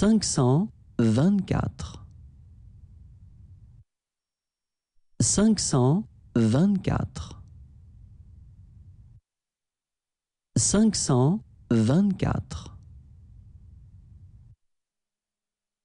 cinq cent vingt-quatre. Cinq cent vingt-quatre. Cinq cent vingt-quatre.